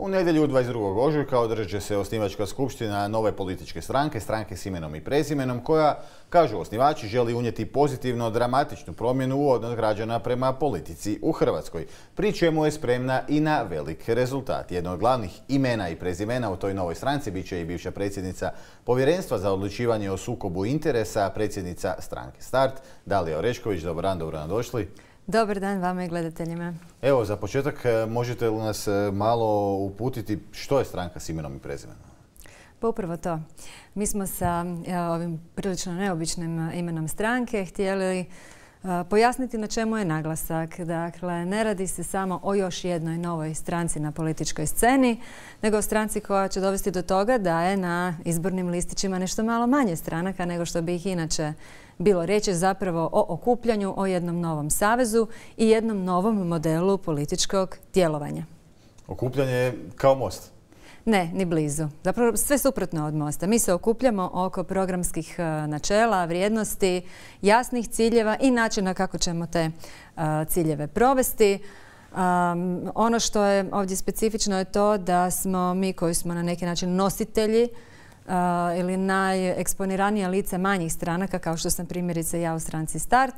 U nedjelju 22. ožujka održat se osnivačka skupština nove političke stranke, stranke s imenom i prezimenom, koja, kažu osnivači, želi unijeti pozitivno dramatičnu promjenu u odnos građana prema politici u Hrvatskoj. Pri čemu je spremna i na velik rezultat. Jedno od glavnih imena i prezimena u toj novoj stranci bit će i bivša predsjednica Povjerenstva za odlučivanje o sukobu interesa, predsjednica stranke Start, Dalija Orešković. Dobar dan, dobro nam došli. Dobar dan vama i gledateljima. Evo, za početak e, možete li nas e, malo uputiti što je stranka s imenom i prezimenom? Pa upravo to. Mi smo sa e, ovim prilično neobičnim imenom stranke htjeli pojasniti na čemu je naglasak. Dakle, ne radi se samo o još jednoj novoj stranci na političkoj sceni, nego o stranci koja će dovesti do toga da je na izbornim listićima nešto malo manje stranaka nego što bi ih inače bilo riječ zapravo o okupljanju, o jednom novom savezu i jednom novom modelu političkog djelovanja. Okupljanje je kao most? Ne, ni blizu. Zapravo sve suprotno od Mosta. Mi se okupljamo oko programskih e, načela, vrijednosti, jasnih ciljeva i načina kako ćemo te e, ciljeve provesti. ono što je ovdje specifično je to da smo mi koji smo na neki način nositelji ili najeksponiranije lice manjih stranaka, kao što sam primjerice ja u stranci Start,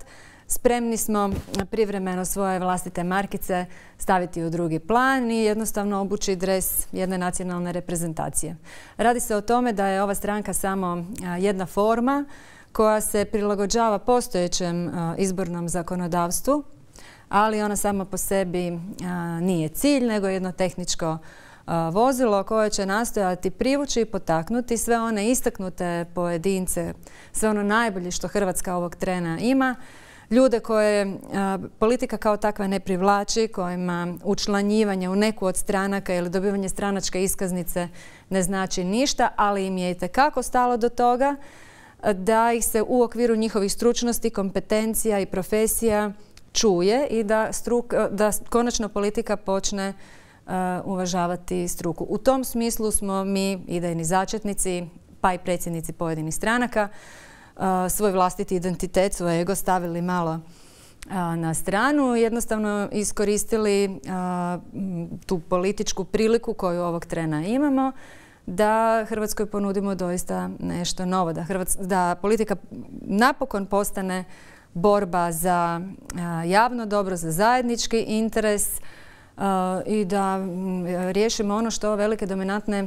spremni smo privremeno svoje vlastite markice staviti u drugi plan i jednostavno obući dres jedne nacionalne reprezentacije. Radi se o tome da je ova stranka samo jedna forma koja se prilagođava postojećem izbornom zakonodavstvu, ali ona sama po sebi nije cilj, nego jedno tehničko vozilo koje će nastojati privući i potaknuti sve one istaknute pojedince, sve ono najbolje što Hrvatska ovog trena ima, ljude koje politika kao takva ne privlači, kojima učlanjivanje u neku od stranaka ili dobivanje stranačke iskaznice ne znači ništa, ali im je i tekako stalo do toga da ih se u okviru njihovih stručnosti, kompetencija i profesija čuje i da, da konačno politika počne Eh, uvažavati struku. U tom smislu smo mi idejni začetnici, pa i predsjednici pojedinih stranaka, eh, svoj vlastiti identitet, svoj ego stavili malo eh, na stranu, jednostavno iskoristili tu političku priliku koju ovog trena imamo da Hrvatskoj ponudimo doista nešto novo, da, da politika napokon postane borba za javno dobro, za zajednički interes, i da mm, riješimo ono što velike dominantne e,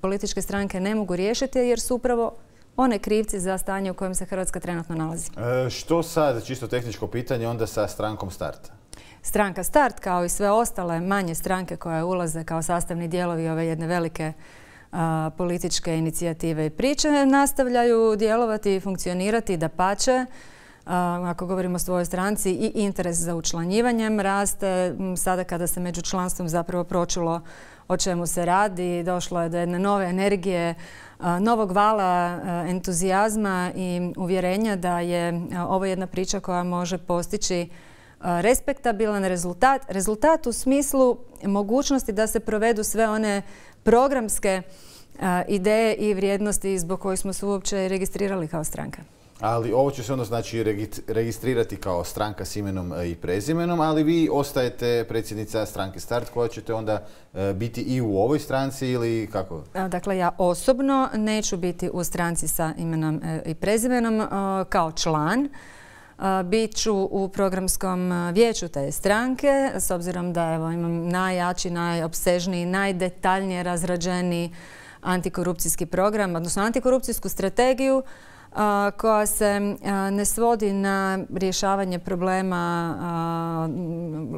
političke stranke ne mogu riješiti jer su upravo one krivci za stanje u kojem se Hrvatska trenutno nalazi. E, što sad, čisto tehničko pitanje, onda sa strankom Starta? Stranka Start kao i sve ostale manje stranke koje ulaze kao sastavni dijelovi ove jedne velike e, političke inicijative i priče nastavljaju djelovati i funkcionirati da pače ako govorimo o svojoj stranci, i interes za učlanjivanjem raste. Sada kada se među članstvom zapravo pročulo o čemu se radi, došlo je do jedne nove energije, novog vala entuzijazma i uvjerenja da je ovo jedna priča koja može postići respektabilan rezultat. Rezultat u smislu mogućnosti da se provedu sve one programske ideje i vrijednosti zbog kojih smo se uopće registrirali kao stranka. Ali ovo će se onda znači registrirati kao stranka s imenom e, i prezimenom, ali vi ostajete predsjednica stranke Start koja ćete onda e, biti i u ovoj stranci ili kako? E, dakle, ja osobno neću biti u stranci sa imenom i prezimenom kao član. Bit ću u programskom vijeću te stranke, s obzirom da evo, imam najjači, najopsežniji, najdetaljnije razrađeni antikorupcijski program, odnosno antikorupcijsku strategiju, koja se ne svodi na rješavanje problema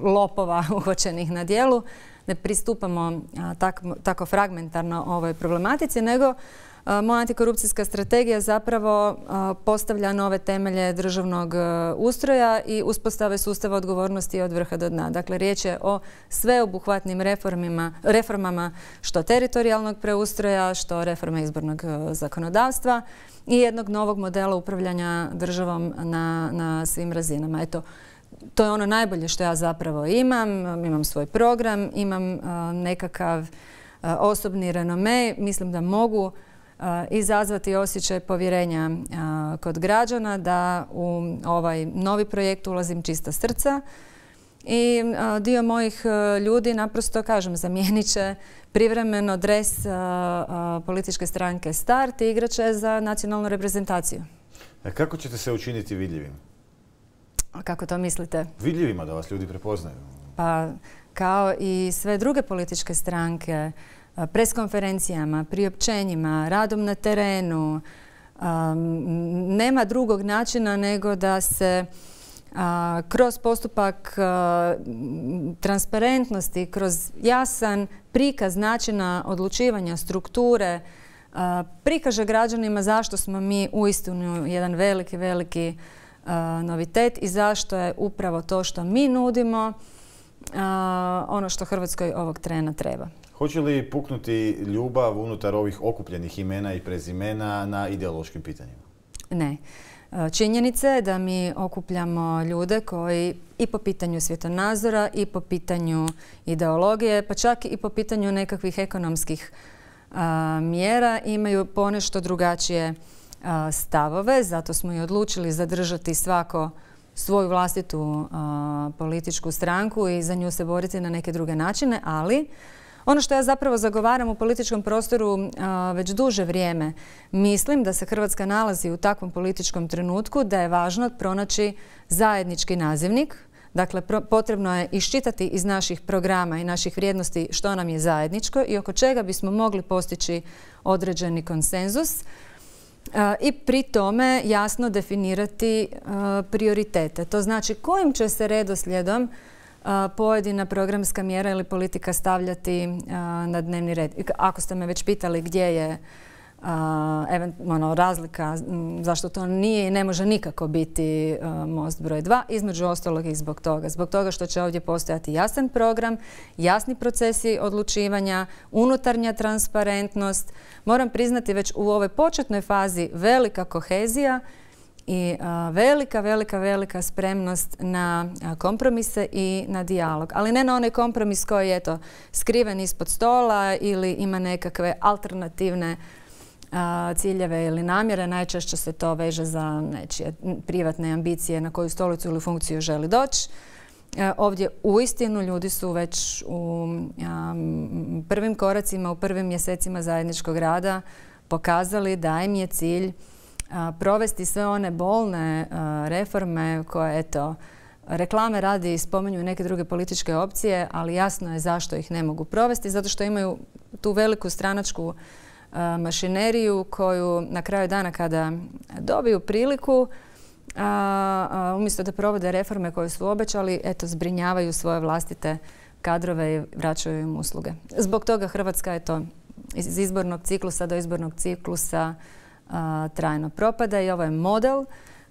lopova uhoćenih na dijelu, ne pristupamo tako, tako fragmentarno ovoj problematici, nego moja antikorupcijska strategija zapravo postavlja nove temelje državnog e, ustroja i uspostave sustava odgovornosti od vrha do dna. Dakle, riječ je o sveobuhvatnim reformama što teritorijalnog preustroja, što reforme izbornog e, zakonodavstva i jednog novog modela upravljanja državom na, svim razinama. Eto, to je ono najbolje što ja zapravo imam. Imam svoj program, imam e, nekakav osobni renome. Mislim da mogu izazvati osjećaj povjerenja kod građana da u ovaj novi projekt ulazim čista srca i dio mojih e, ljudi naprosto, kažem, zamijenit će privremeno dres političke stranke Start i igraće za nacionalnu reprezentaciju. E, kako ćete se učiniti vidljivim? kako to mislite? Vidljivima da vas ljudi prepoznaju. Pa kao i sve druge političke stranke, preskonferencijama, priopćenjima, radom na terenu. Nema drugog načina nego da se kroz postupak transparentnosti, kroz jasan prikaz načina odlučivanja strukture, prikaže građanima zašto smo mi uistinu jedan veliki, veliki novitet i zašto je upravo to što mi nudimo ono što Hrvatskoj ovog trena treba. Hoće li puknuti ljubav unutar ovih okupljenih imena i prezimena na ideološkim pitanjima? Ne. Činjenica je da mi okupljamo ljude koji i po pitanju svjetonazora, i po pitanju ideologije, pa čak i po pitanju nekakvih ekonomskih mjera imaju ponešto drugačije stavove. Zato smo i odlučili zadržati svako svoju vlastitu političku stranku i za nju se boriti na neke druge načine, ali ono što ja zapravo zagovaram u političkom prostoru već duže vrijeme, mislim da se Hrvatska nalazi u takvom političkom trenutku da je važno pronaći zajednički nazivnik. Dakle, potrebno je iščitati iz naših programa i naših vrijednosti što nam je zajedničko i oko čega bismo mogli postići određeni konsenzus i pri tome jasno definirati e, prioritete. To znači kojim će se redoslijedom e, pojedina programska mjera ili politika stavljati e, na dnevni red. Ako ste me već pitali gdje je ono, razlika zašto to nije i ne može nikako biti e, most broj 2, između ostalog i zbog toga. Zbog toga što će ovdje postojati jasan program, jasni procesi odlučivanja, unutarnja transparentnost. Moram priznati već u ovoj početnoj fazi velika kohezija i e, velika, velika, velika spremnost na e, kompromise i na dijalog. Ali ne na onaj kompromis koji je skriven ispod stola ili ima nekakve alternativne ciljeve ili namjere. Najčešće se to veže za nečije privatne ambicije na koju stolicu ili funkciju želi doći. E, ovdje u istinu ljudi su već u prvim koracima, u prvim mjesecima zajedničkog rada pokazali da im je cilj provesti sve one bolne reforme koje, eto, reklame radi i spomenju neke druge političke opcije, ali jasno je zašto ih ne mogu provesti, zato što imaju tu veliku stranačku E, mašineriju koju na kraju dana kada dobiju priliku umjesto da provode reforme koje su obećali, eto, zbrinjavaju svoje vlastite kadrove i vraćaju im usluge. Zbog toga Hrvatska je to iz izbornog ciklusa do izbornog ciklusa trajno propada i ovo je model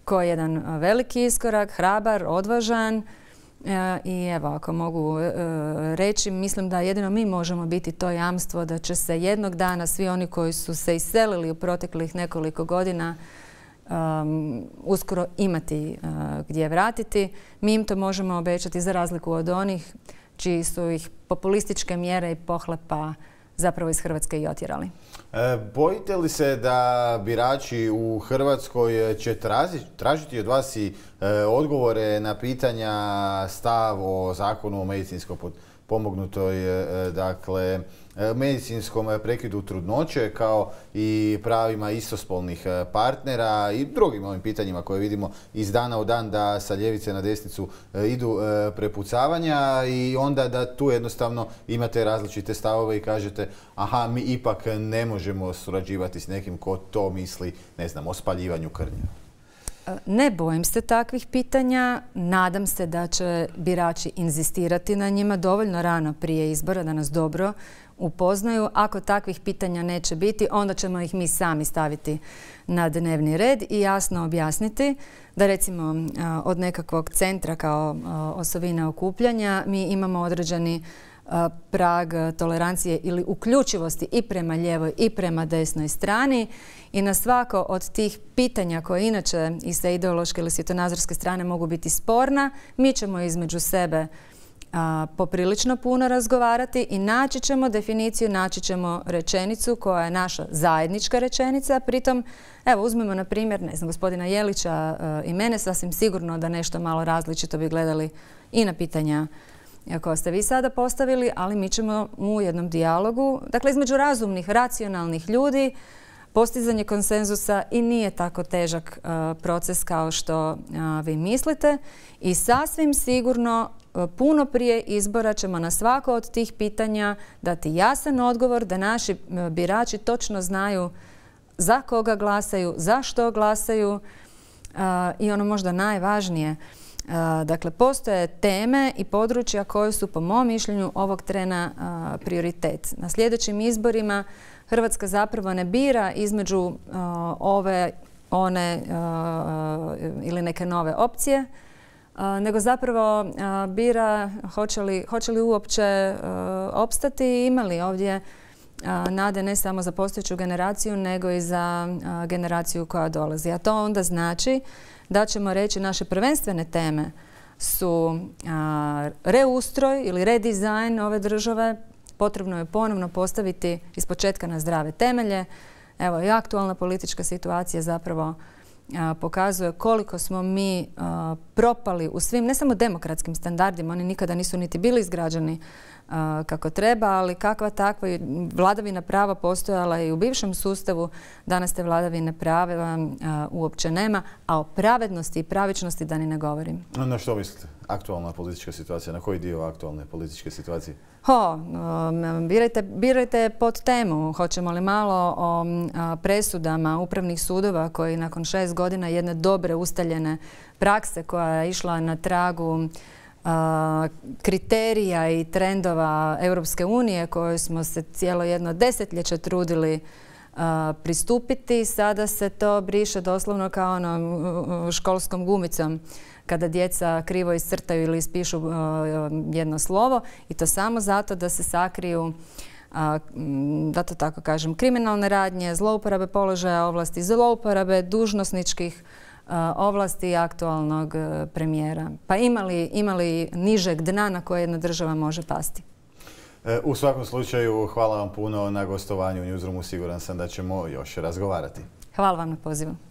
koji je jedan veliki iskorak, hrabar, odvažan, E, I evo, ako mogu e, reći, mislim da jedino mi možemo biti to jamstvo da će se jednog dana svi oni koji su se iselili u proteklih nekoliko godina uskoro imati e, gdje vratiti. Mi im to možemo obećati za razliku od onih čiji su ih populističke mjere i pohlepa zapravo iz Hrvatske i otjerali. E, bojite li se da birači u Hrvatskoj će tražiti od vas i e, odgovore na pitanja stav o zakonu o medicinsko pomognutoj, e, dakle, E, medicinskom e, prekidu trudnoće kao i pravima istospolnih e, partnera i drugim ovim pitanjima koje vidimo iz dana u dan da sa ljevice na desnicu idu prepucavanja i onda da tu jednostavno imate različite stavove i kažete aha mi ipak ne možemo surađivati s nekim ko to misli ne znam o spaljivanju krnja. Ne bojim se takvih pitanja. Nadam se da će birači inzistirati na njima dovoljno rano prije izbora da nas dobro upoznaju. Ako takvih pitanja neće biti, onda ćemo ih mi sami staviti na dnevni red i jasno objasniti da recimo od nekakvog centra kao osovina okupljanja mi imamo određeni prag tolerancije ili uključivosti i prema ljevoj i prema desnoj strani i na svako od tih pitanja koje inače i sa ideološke ili svjetonazorske strane mogu biti sporna, mi ćemo između sebe poprilično puno razgovarati i naći ćemo definiciju, naći ćemo rečenicu koja je naša zajednička rečenica. Pritom, evo, uzmemo na primjer, ne znam, gospodina Jelića i mene, sasvim sigurno da nešto malo različito bi gledali i na pitanja koja ste vi sada postavili, ali mi ćemo u jednom dijalogu, dakle između razumnih, racionalnih ljudi, Postizanje konsenzusa i nije tako težak e, proces kao što e, vi mislite i sasvim sigurno e, puno prije izbora ćemo na svako od tih pitanja dati jasan odgovor da naši birači točno znaju za koga glasaju, za što glasaju i ono možda najvažnije – Dakle, postoje teme i područja koje su po mom mišljenju ovog trena prioritet. Na sljedećim izborima Hrvatska zapravo ne bira između ove, one ili neke nove opcije, nego zapravo bira hoće li, uopće opstati i imali ovdje nade ne samo za postojeću generaciju, nego i za generaciju koja dolazi. A to onda znači da ćemo reći naše prvenstvene teme su reustroj ili redizajn ove države. Potrebno je ponovno postaviti iz početka na zdrave temelje. Evo i aktualna politička situacija zapravo pokazuje koliko smo mi propali u svim, ne samo demokratskim standardima, oni nikada nisu niti bili izgrađeni kako treba, ali kakva takva vladavina prava postojala i u bivšem sustavu, danas te vladavine prava uopće nema, a o pravednosti i pravičnosti da ni ne govorim. Na što mislite? aktualna politička situacija? Na koji dio aktualne političke situacije? Ho, um, birajte, birajte pod temu. Hoćemo li malo o um, presudama upravnih sudova koji nakon šest godina jedne dobre ustaljene prakse koja je išla na tragu kriterija i trendova Europske unije koje smo se cijelo jedno desetljeće trudili pristupiti. Sada se to briše doslovno kao onom školskom gumicom kada djeca krivo iscrtaju ili ispišu uh, jedno slovo i to samo zato da se sakriju uh, da to tako kažem, kriminalne radnje, zlouporabe položaja ovlasti, zlouporabe dužnosničkih uh, ovlasti aktualnog premijera. Pa ima li nižeg dna na koje jedna država može pasti? E, u svakom slučaju, hvala vam puno na gostovanju u Newsroomu. Siguran sam da ćemo još razgovarati. Hvala vam na pozivu.